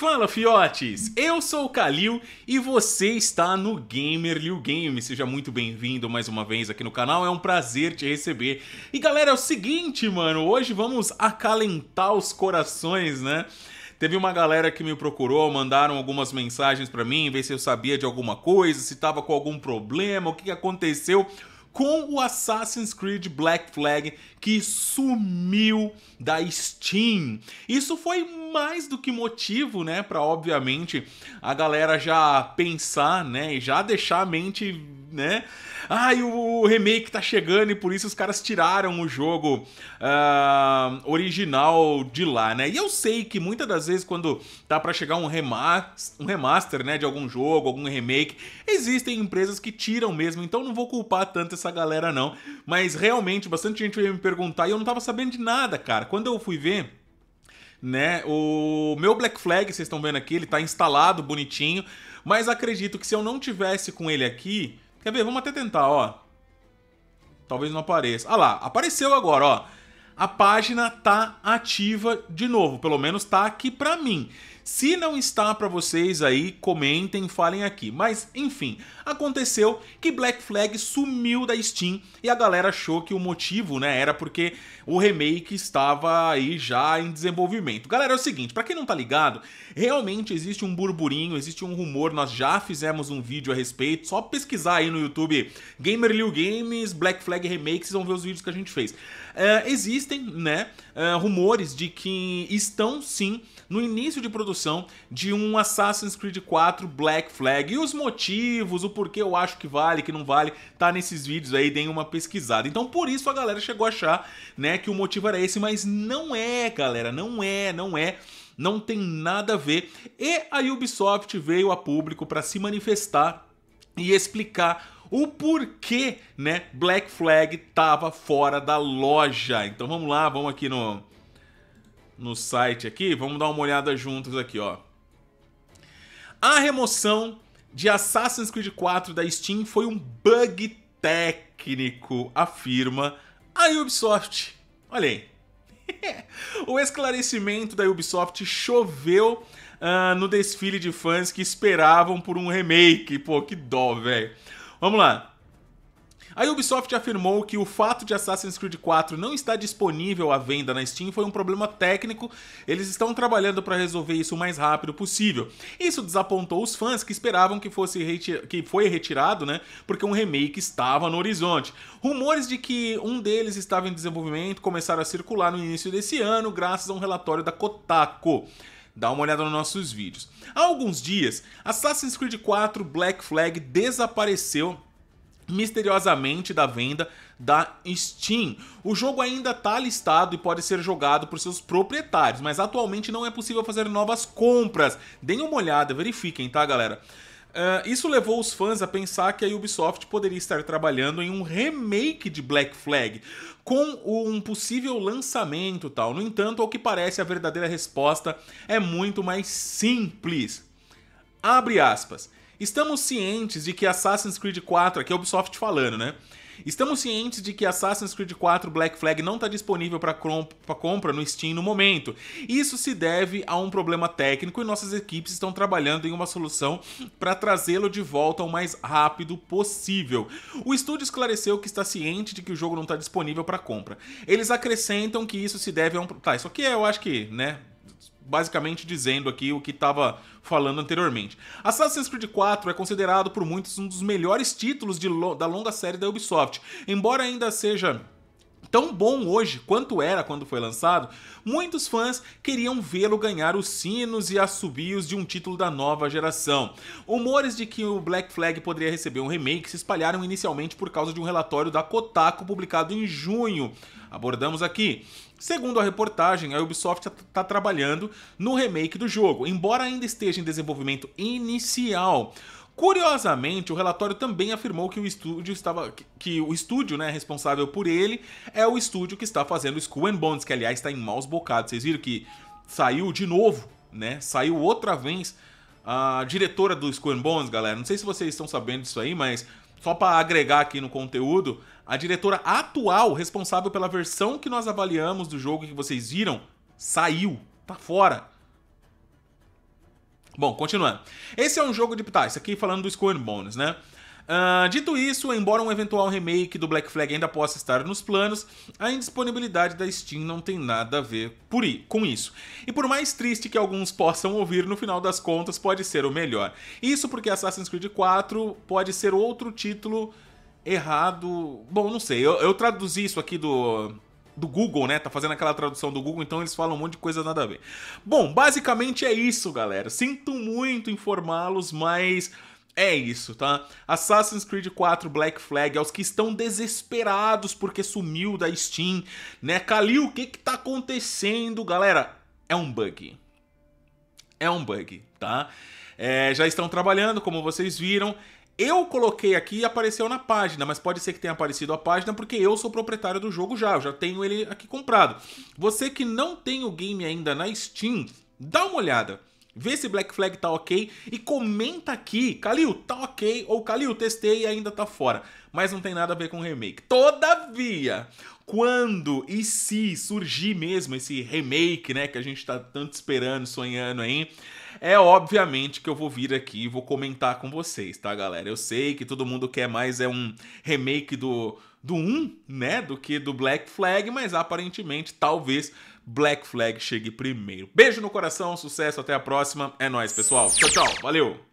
Fala fiotes, eu sou o Kalil e você está no Gamer Liu Game. Seja muito bem-vindo mais uma vez aqui no canal, é um prazer te receber. E galera, é o seguinte, mano, hoje vamos acalentar os corações, né? Teve uma galera que me procurou, mandaram algumas mensagens para mim, ver se eu sabia de alguma coisa, se tava com algum problema, o que aconteceu com o Assassin's Creed Black Flag que sumiu da Steam. Isso foi mais do que motivo, né, para obviamente a galera já pensar, né, e já deixar a mente né? Ai, o remake tá chegando e por isso os caras tiraram o jogo uh, original de lá, né? E eu sei que muitas das vezes quando tá para chegar um remaster, um remaster, né, de algum jogo, algum remake, existem empresas que tiram mesmo, então não vou culpar tanto essa galera não, mas realmente bastante gente veio me perguntar e eu não tava sabendo de nada, cara. Quando eu fui ver né? O meu Black Flag, vocês estão vendo aqui, ele tá instalado bonitinho, mas acredito que se eu não tivesse com ele aqui, Quer ver? Vamos até tentar, ó. Talvez não apareça. Ah lá, apareceu agora, ó. A página tá ativa de novo, pelo menos tá aqui para mim. Se não está para vocês aí, comentem, falem aqui. Mas, enfim, aconteceu que Black Flag sumiu da Steam e a galera achou que o motivo, né, era porque o remake estava aí já em desenvolvimento. Galera, é o seguinte, para quem não tá ligado, realmente existe um burburinho, existe um rumor, nós já fizemos um vídeo a respeito, só pesquisar aí no YouTube Gamer Liu Games, Black Flag Remake, vocês vão ver os vídeos que a gente fez. Uh, existem, né, uh, rumores de que estão sim no início de produção de um Assassin's Creed 4 Black Flag. E os motivos, o porquê eu acho que vale, que não vale, tá nesses vídeos aí, deem uma pesquisada. Então por isso a galera chegou a achar, né, que o motivo era esse, mas não é, galera, não é, não é não tem nada a ver. E a Ubisoft veio a público para se manifestar e explicar o porquê, né, Black Flag tava fora da loja. Então vamos lá, vamos aqui no no site aqui, vamos dar uma olhada juntos aqui, ó. A remoção de Assassin's Creed 4 da Steam foi um bug técnico, afirma a Ubisoft. Olha aí. o esclarecimento da Ubisoft choveu uh, no desfile de fãs que esperavam por um remake. Pô, que dó, velho. Vamos lá. A Ubisoft afirmou que o fato de Assassin's Creed 4 não estar disponível à venda na Steam foi um problema técnico, eles estão trabalhando para resolver isso o mais rápido possível. Isso desapontou os fãs que esperavam que fosse reti- que foi retirado, né? Porque um remake estava no horizonte. Rumores de que um deles estava em desenvolvimento começaram a circular no início desse ano, graças a um relatório da Kotaku. Dá uma olhada nos nossos vídeos. Há alguns dias, Assassin's Creed 4 Black Flag desapareceu misteriosamente da venda da Steam. O jogo ainda está listado e pode ser jogado por seus proprietários, mas atualmente não é possível fazer novas compras. Deem uma olhada, verifiquem, tá, galera? Uh, isso levou os fãs a pensar que a Ubisoft poderia estar trabalhando em um remake de Black Flag, com um possível lançamento tal. No entanto, ao que parece, a verdadeira resposta é muito mais simples. Abre aspas. Estamos cientes de que Assassin's Creed 4, aqui é Ubisoft falando, né? Estamos cientes de que Assassin's Creed 4 Black Flag não está disponível para compra no Steam no momento. Isso se deve a um problema técnico e nossas equipes estão trabalhando em uma solução para trazê-lo de volta o mais rápido possível. O estúdio esclareceu que está ciente de que o jogo não está disponível para compra. Eles acrescentam que isso se deve a um. Tá, isso aqui é, eu acho que, né? basicamente dizendo aqui o que estava falando anteriormente. Assassin's Creed 4 é considerado por muitos um dos melhores títulos lo da longa série da Ubisoft, embora ainda seja tão bom hoje quanto era quando foi lançado, muitos fãs queriam vê-lo ganhar os sinos e assobios de um título da nova geração. Humores de que o Black Flag poderia receber um remake se espalharam inicialmente por causa de um relatório da Kotaku publicado em junho. Abordamos aqui. Segundo a reportagem, a Ubisoft está tá trabalhando no remake do jogo, embora ainda esteja em desenvolvimento inicial. Curiosamente, o relatório também afirmou que o estúdio estava que o estúdio, né, responsável por ele, é o estúdio que está fazendo Skull and Bones, que aliás está em maus bocados. Vocês viram que saiu de novo, né? Saiu outra vez a diretora do Skull and Bones, galera. Não sei se vocês estão sabendo disso aí, mas só para agregar aqui no conteúdo, a diretora atual responsável pela versão que nós avaliamos do jogo que vocês viram saiu, tá fora. Bom, continuando. Esse é um jogo de. Tá, isso aqui falando do Score Bones, né? Uh, dito isso, embora um eventual remake do Black Flag ainda possa estar nos planos, a indisponibilidade da Steam não tem nada a ver por i com isso. E por mais triste que alguns possam ouvir, no final das contas pode ser o melhor. Isso porque Assassin's Creed 4 pode ser outro título errado. Bom, não sei. Eu, eu traduzi isso aqui do do Google, né? Tá fazendo aquela tradução do Google, então eles falam um monte de coisa nada a ver. Bom, basicamente é isso, galera. Sinto muito informá-los, mas é isso, tá? Assassin's Creed 4 Black Flag, aos que estão desesperados porque sumiu da Steam, né? Kalil, o que que tá acontecendo, galera? É um bug. É um bug, tá? É, já estão trabalhando, como vocês viram. Eu coloquei aqui e apareceu na página, mas pode ser que tenha aparecido a página porque eu sou proprietário do jogo já, eu já tenho ele aqui comprado. Você que não tem o game ainda na Steam, dá uma olhada. Vê se Black Flag tá ok e comenta aqui, Kalil, tá ok, ou Kalil, testei e ainda tá fora, mas não tem nada a ver com o remake. Todavia, quando e se surgir mesmo esse remake, né, que a gente tá tanto esperando, sonhando aí, é obviamente que eu vou vir aqui e vou comentar com vocês, tá, galera? Eu sei que todo mundo quer mais é um remake do do 1, né, do que do Black Flag, mas aparentemente talvez Black Flag chegue primeiro. Beijo no coração, sucesso, até a próxima. É nós, pessoal. Tchau, tchau. Valeu.